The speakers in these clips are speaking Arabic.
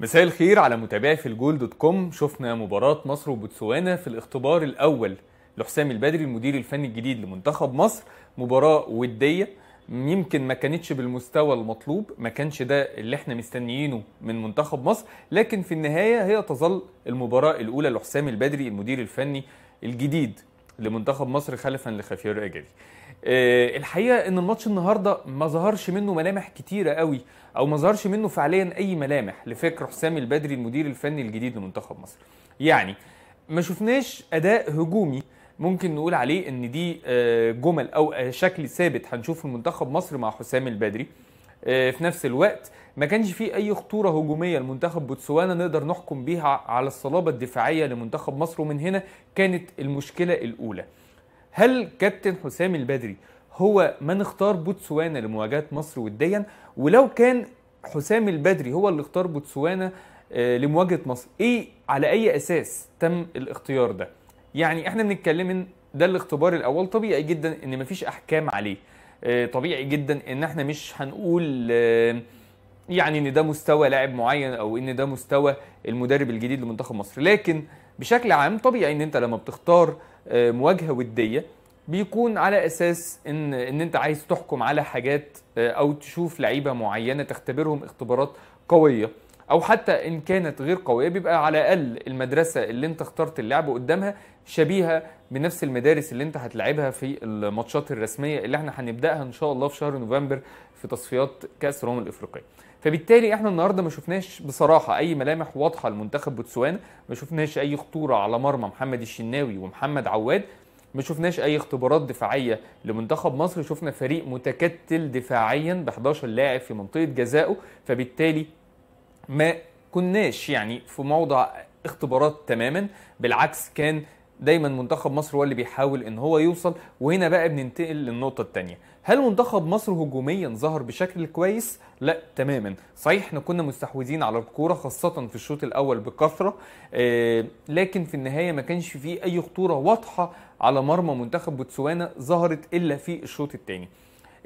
مساء الخير على متابعي في الجول دوت كوم شفنا مباراة مصر وبوتسوانا في الاختبار الأول لحسام البدري المدير الفني الجديد لمنتخب مصر مباراة ودية يمكن ما كانتش بالمستوى المطلوب ما كانش ده اللي احنا مستنيينه من منتخب مصر لكن في النهاية هي تظل المباراة الأولى لحسام البدري المدير الفني الجديد لمنتخب مصر خلفا لخافير اجري آه، الحقيقه ان الماتش النهارده ما ظهرش منه ملامح كتيره قوي او ما ظهرش منه فعليا اي ملامح لفكر حسام البدري المدير الفني الجديد لمنتخب مصر يعني ما شفناش اداء هجومي ممكن نقول عليه ان دي آه، جمل او آه، شكل ثابت هنشوفه المنتخب مصر مع حسام البدري في نفس الوقت ما كانش في اي خطوره هجوميه لمنتخب بوتسوانا نقدر نحكم بيها على الصلابه الدفاعيه لمنتخب مصر ومن هنا كانت المشكله الاولى هل كابتن حسام البدري هو من اختار بوتسوانا لمواجهه مصر وديا ولو كان حسام البدري هو اللي اختار بوتسوانا آه، لمواجهه مصر ايه على اي اساس تم الاختيار ده يعني احنا بنتكلم ان ده الاختبار الاول طبيعي جدا ان مفيش احكام عليه آه، طبيعي جدا ان احنا مش هنقول آه، يعني ان ده مستوى لاعب معين او ان ده مستوى المدرب الجديد لمنتخب مصر لكن بشكل عام طبيعي ان انت لما بتختار آه، مواجهه وديه بيكون على اساس ان ان انت عايز تحكم على حاجات آه، او تشوف لعيبه معينه تختبرهم اختبارات قويه او حتى ان كانت غير قويه بيبقى على الاقل المدرسه اللي انت اخترت اللعب قدامها شبيهه بنفس المدارس اللي انت هتلعبها في الماتشات الرسميه اللي احنا هنبداها ان شاء الله في شهر نوفمبر في تصفيات كاس الامم الافريقيه فبالتالي احنا النهارده ما شفناش بصراحه اي ملامح واضحه لمنتخب بوتسوانا ما شفناش اي خطوره على مرمى محمد الشناوي ومحمد عواد ما شفناش اي اختبارات دفاعيه لمنتخب مصر شفنا فريق متكتل دفاعيا ب 11 لاعب في منطقه جزائه فبالتالي ما كناش يعني في موضع اختبارات تماما بالعكس كان دايما منتخب مصر هو اللي بيحاول ان هو يوصل وهنا بقى بننتقل للنقطه الثانيه هل منتخب مصر هجوميا ظهر بشكل كويس لا تماما صحيح احنا كنا مستحوذين على الكوره خاصه في الشوط الاول بكثره آه لكن في النهايه ما كانش فيه اي خطوره واضحه على مرمى منتخب بوتسوانا ظهرت الا في الشوط الثاني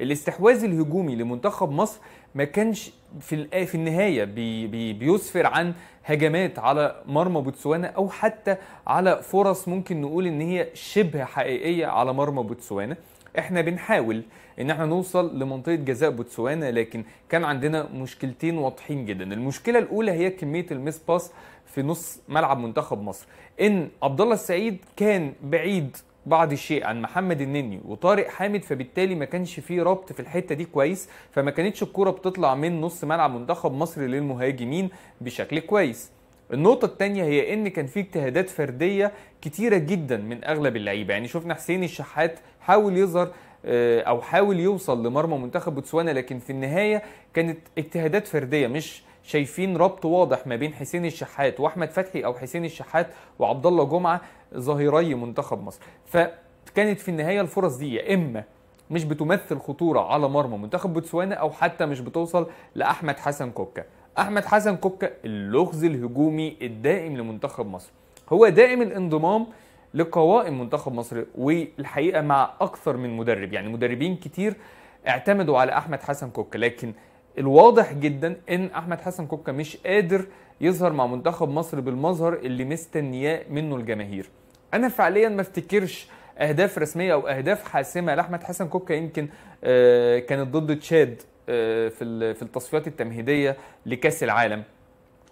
الاستحواذ الهجومي لمنتخب مصر ما كانش في في النهايه بي بي بيسفر عن هجمات على مرمى بوتسوانا او حتى على فرص ممكن نقول ان هي شبه حقيقيه على مرمى بوتسوانا احنا بنحاول ان احنا نوصل لمنطقه جزاء بوتسوانا لكن كان عندنا مشكلتين واضحين جدا المشكله الاولى هي كميه المس باس في نص ملعب منتخب مصر ان عبد الله السعيد كان بعيد بعض الشيء عن محمد النني وطارق حامد فبالتالي ما كانش فيه ربط في الحته دي كويس فما كانتش الكوره بتطلع من نص ملعب منتخب مصر للمهاجمين بشكل كويس النقطة التانية هي إن كان في اجتهادات فردية كتيرة جدا من أغلب اللعيبة، يعني شفنا حسين الشحات حاول يظهر آه، أو حاول يوصل لمرمى منتخب بوتسوانا لكن في النهاية كانت اجتهادات فردية مش شايفين ربط واضح ما بين حسين الشحات واحمد فتحي او حسين الشحات وعبد الله جمعه ظهيري منتخب مصر فكانت في النهايه الفرص دي يا اما مش بتمثل خطوره على مرمى منتخب بوتسوانا او حتى مش بتوصل لاحمد حسن كوكا احمد حسن كوكا اللغز الهجومي الدائم لمنتخب مصر هو دائم الانضمام لقوائم منتخب مصر والحقيقه مع اكثر من مدرب يعني مدربين كتير اعتمدوا على احمد حسن كوكا لكن الواضح جدا ان احمد حسن كوكا مش قادر يظهر مع منتخب مصر بالمظهر اللي مستنياه منه الجماهير انا فعليا ما افتكرش اهداف رسميه او اهداف حاسمه لاحمد حسن كوكا يمكن آه، كانت ضد تشاد آه، في في التصفيات التمهيديه لكاس العالم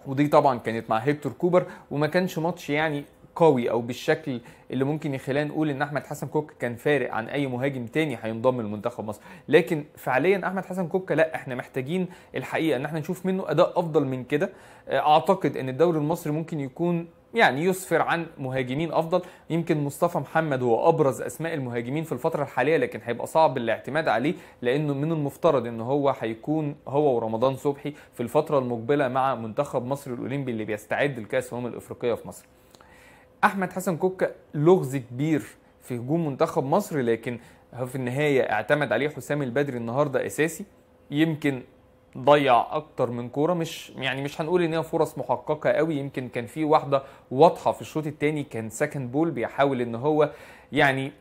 ودي طبعا كانت مع هيكتور كوبر وما كانش ماتش يعني قوي او بالشكل اللي ممكن يخلينا نقول ان احمد حسن كوكا كان فارق عن اي مهاجم تاني هينضم لمنتخب مصر لكن فعليا احمد حسن كوكا لا احنا محتاجين الحقيقه ان احنا نشوف منه اداء افضل من كده آه، اعتقد ان الدوري المصري ممكن يكون يعني يسفر عن مهاجمين افضل يمكن مصطفى محمد هو ابرز اسماء المهاجمين في الفتره الحاليه لكن هيبقى صعب الاعتماد عليه لانه من المفترض ان هو هيكون هو ورمضان صبحي في الفتره المقبله مع منتخب مصر الاولمبي اللي بيستعد لكاس الامم الافريقيه في مصر احمد حسن كوكا لغز كبير في هجوم منتخب مصر لكن في النهايه اعتمد عليه حسام البدري النهارده اساسي يمكن ضيع اكتر من كوره مش يعني مش هنقول ان هي فرص محققه قوي يمكن كان في واحده واضحه في الشوط الثاني كان سكند بول بيحاول ان هو يعني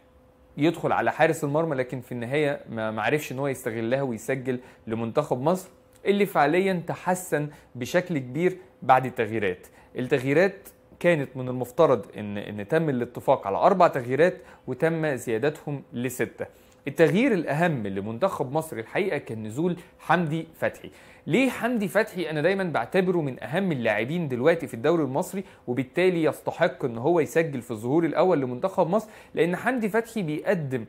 يدخل على حارس المرمى لكن في النهايه ما عرفش ان هو يستغلها ويسجل لمنتخب مصر اللي فعليا تحسن بشكل كبير بعد التغييرات التغييرات كانت من المفترض ان ان تم الاتفاق على اربع تغييرات وتم زيادتهم لسته. التغيير الاهم لمنتخب مصر الحقيقه كان نزول حمدي فتحي. ليه حمدي فتحي انا دايما بعتبره من اهم اللاعبين دلوقتي في الدوري المصري وبالتالي يستحق ان هو يسجل في الظهور الاول لمنتخب مصر لان حمدي فتحي بيقدم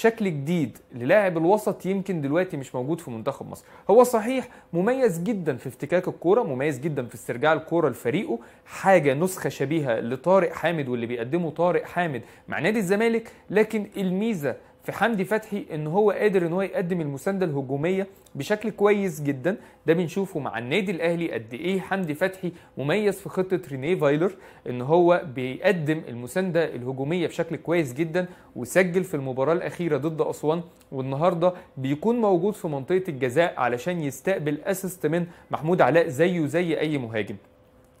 شكل جديد للاعب الوسط يمكن دلوقتي مش موجود في منتخب مصر هو صحيح مميز جدا في افتكاك الكوره مميز جدا في استرجاع الكوره لفريقه حاجه نسخه شبيهه لطارق حامد واللي بيقدمه طارق حامد مع نادي الزمالك لكن الميزه في حمدي فتحي ان هو قادر ان هو يقدم المسانده الهجوميه بشكل كويس جدا ده بنشوفه مع النادي الاهلي قد ايه حمدي فتحي مميز في خطه رينيه فايلر ان هو بيقدم المسانده الهجوميه بشكل كويس جدا وسجل في المباراه الاخيره ضد اسوان والنهارده بيكون موجود في منطقه الجزاء علشان يستقبل اسيست من محمود علاء زيه زي اي مهاجم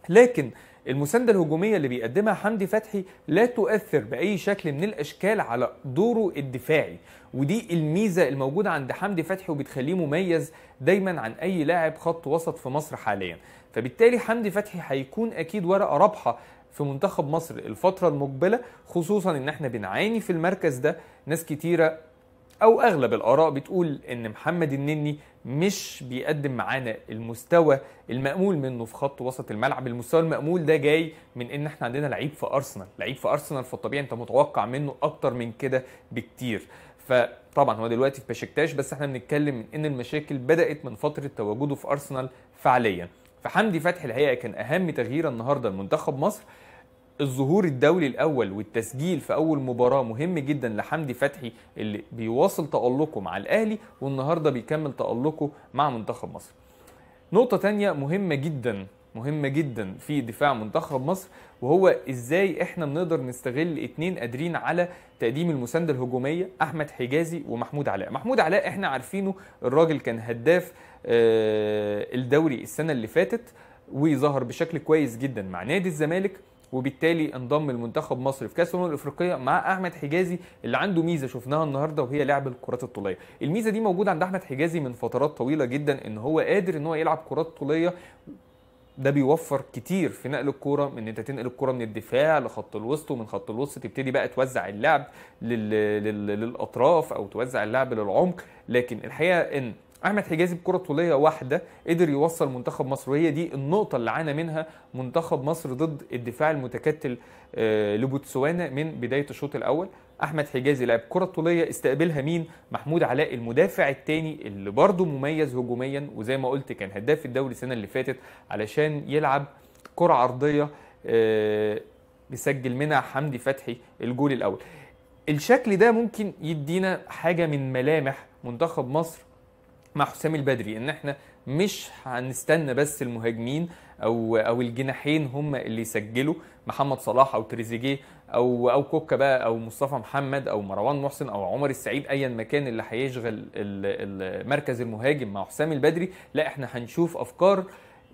لكن المسانده الهجوميه اللي بيقدمها حمدي فتحي لا تؤثر باي شكل من الاشكال على دوره الدفاعي ودي الميزه الموجوده عند حمدي فتحي وبتخليه مميز دايما عن اي لاعب خط وسط في مصر حاليا فبالتالي حمدي فتحي هيكون اكيد ورقه رابحه في منتخب مصر الفترة المقبلة خصوصا ان احنا بنعاني في المركز ده ناس كتيرة او اغلب الاراء بتقول ان محمد النني مش بيقدم معانا المستوى المأمول منه في خط وسط الملعب المستوى المأمول ده جاي من ان احنا عندنا لعيب في ارسنال لعيب في ارسنال فالطبيعي انت متوقع منه اكتر من كده بكتير فطبعا هو دلوقتي في باشكتاش بس احنا بنتكلم من ان المشاكل بدأت من فترة تواجده في ارسنال فعليا فحمدي فتحي الحقيقه كان اهم تغيير النهارده لمنتخب مصر الظهور الدولي الاول والتسجيل في اول مباراه مهم جدا لحمدي فتحي اللي بيواصل تالقه مع الاهلي والنهارده بيكمل تالقه مع منتخب مصر نقطه تانية مهمه جدا مهمة جدا في دفاع منتخب مصر وهو ازاي احنا بنقدر نستغل اتنين قادرين على تقديم المساندة الهجومية احمد حجازي ومحمود علاء محمود علاء احنا عارفينه الراجل كان هداف آه، الدوري السنة اللي فاتت وظهر بشكل كويس جدا مع نادي الزمالك وبالتالي انضم لمنتخب مصر في كاس الامم الافريقيه مع احمد حجازي اللي عنده ميزه شفناها النهارده وهي لعب الكرات الطوليه الميزه دي موجوده عند احمد حجازي من فترات طويله جدا ان هو قادر ان هو يلعب كرات طوليه ده بيوفر كتير في نقل الكوره من انت تنقل الكوره من الدفاع لخط الوسط ومن خط الوسط تبتدي بقى توزع اللعب لل... لل... للاطراف او توزع اللعب للعمق لكن الحقيقه ان احمد حجازي بكره طوليه واحده قدر يوصل منتخب مصر وهي دي النقطه اللي عانى منها منتخب مصر ضد الدفاع المتكتل آه، لبوتسوانا من بدايه الشوط الاول احمد حجازي لعب كره طوليه استقبلها مين محمود علاء المدافع الثاني اللي برضه مميز هجوميا وزي ما قلت كان هداف الدوري السنه اللي فاتت علشان يلعب كره عرضيه آه، بيسجل منها حمدي فتحي الجول الاول الشكل ده ممكن يدينا حاجه من ملامح منتخب مصر مع حسام البدري ان احنا مش هنستنى بس المهاجمين او او الجناحين هم اللي يسجلوا محمد صلاح او تريزيجيه او او كوكا بقى او مصطفى محمد او مروان محسن او عمر السعيد ايا ما كان اللي هيشغل مركز المهاجم مع حسام البدري لا احنا هنشوف افكار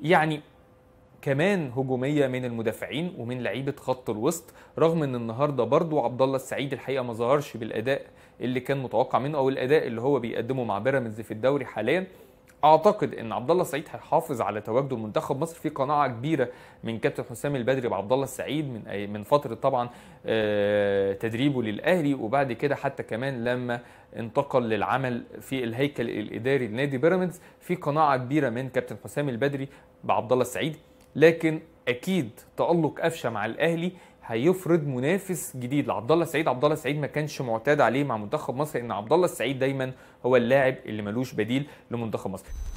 يعني كمان هجوميه من المدافعين ومن لعيبه خط الوسط رغم ان النهارده برضو عبد الله السعيد الحقيقه ما ظهرش بالاداء اللي كان متوقع منه او الاداء اللي هو بيقدمه مع بيراميدز في الدوري حاليا اعتقد ان عبد الله السعيد هيحافظ على تواجده منتخب مصر في قناعه كبيره من كابتن حسام البدري بعبد الله السعيد من من فتره طبعا آه، تدريبه للاهلي وبعد كده حتى كمان لما انتقل للعمل في الهيكل الاداري لنادي بيراميدز في قناعه كبيره من كابتن حسام البدري بعبد الله السعيد لكن اكيد تالق قفشه مع الاهلي هيفرض منافس جديد لعبد الله السعيد عبد الله السعيد ما كانش معتاد عليه مع منتخب مصر ان عبد الله السعيد دايما هو اللاعب اللي ملوش بديل لمنتخب مصر